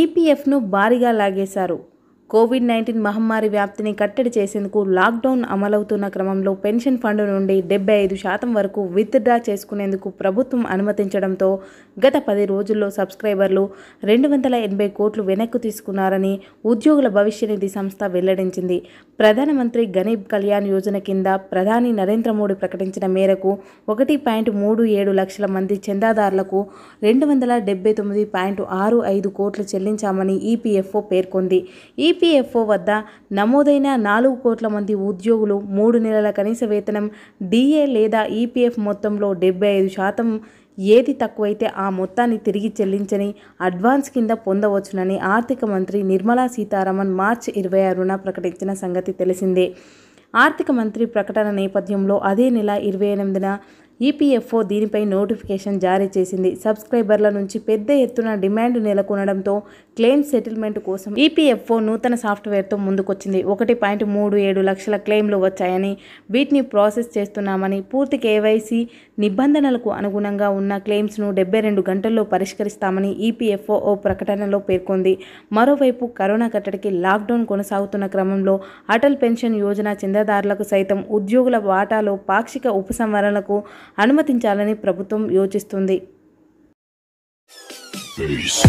ఈపీఎఫ్ను భారీగా లాగేశారు Covid nineteen మహమ్మారి వ్యాప్తిని కట్టడి చేసేందుకు లాక్డౌన్ అమలవుతున్న క్రమంలో పెన్షన్ ఫండ్ నుండి డెబ్బై ఐదు శాతం వరకు విత్డ్రా చేసుకునేందుకు ప్రభుత్వం అనుమతించడంతో గత పది రోజుల్లో సబ్స్క్రైబర్లు రెండు వందల ఎనభై కోట్లు వెనక్కు తీసుకున్నారని ఉద్యోగుల భవిష్య నిధి సంస్థ వెల్లడించింది ప్రధానమంత్రి గరీబ్ కళ్యాణ్ యోజన కింద ప్రధాని నరేంద్ర మోడీ ప్రకటించిన మేరకు ఒకటి పాయింట్ మూడు ఏడు లక్షల మంది చందాదారులకు రెండు వందల డెబ్బై తొమ్మిది పాయింట్ ఆరు ఐదు కోట్లు చెల్లించామని ఈపీఎఫ్ఓ పేర్కొంది ఈ ఈపీఎఫ్ఓ వద్ద నమోదైన నాలుగు కోట్ల మంది ఉద్యోగులు మూడు నెలల కనీస వేతనం డిఏ లేదా ఈపీఎఫ్ మొత్తంలో డెబ్బై ఐదు శాతం ఏది తక్కువైతే ఆ మొత్తాన్ని తిరిగి చెల్లించని అడ్వాన్స్ కింద పొందవచ్చునని ఆర్థిక మంత్రి నిర్మలా సీతారామన్ మార్చి ఇరవై ఆరున ప్రకటించిన సంగతి తెలిసిందే ఆర్థిక మంత్రి ప్రకటన నేపథ్యంలో అదే నెల ఇరవై ఎనిమిదిన ఈపీఎఫ్ఓ దీనిపై నోటిఫికేషన్ జారీ చేసింది సబ్స్క్రైబర్ల నుంచి పెద్ద ఎత్తున డిమాండ్ నెలకొనడంతో క్లెయిమ్ సెటిల్మెంట్ కోసం ఈపీఎఫ్ఓ నూతన సాఫ్ట్వేర్తో ముందుకొచ్చింది ఒకటి పాయింట్ మూడు ఏడు లక్షల క్లెయిమ్లు వచ్చాయని వీటిని ప్రాసెస్ చేస్తున్నామని పూర్తి కేవైసీ నిబంధనలకు అనుగుణంగా ఉన్న క్లెయిమ్స్ను డెబ్బై రెండు గంటల్లో పరిష్కరిస్తామని ఈపీఎఫ్ఓ ప్రకటనలో పేర్కొంది మరోవైపు కరోనా కట్టడికి లాక్డౌన్ కొనసాగుతున్న క్రమంలో అటల్ పెన్షన్ యోజన చందాదారులకు సైతం ఉద్యోగుల వాటాలో పాక్షిక ఉపసంహరణకు అనుమతించాలని ప్రభుత్వం యోచిస్తుంది Peace.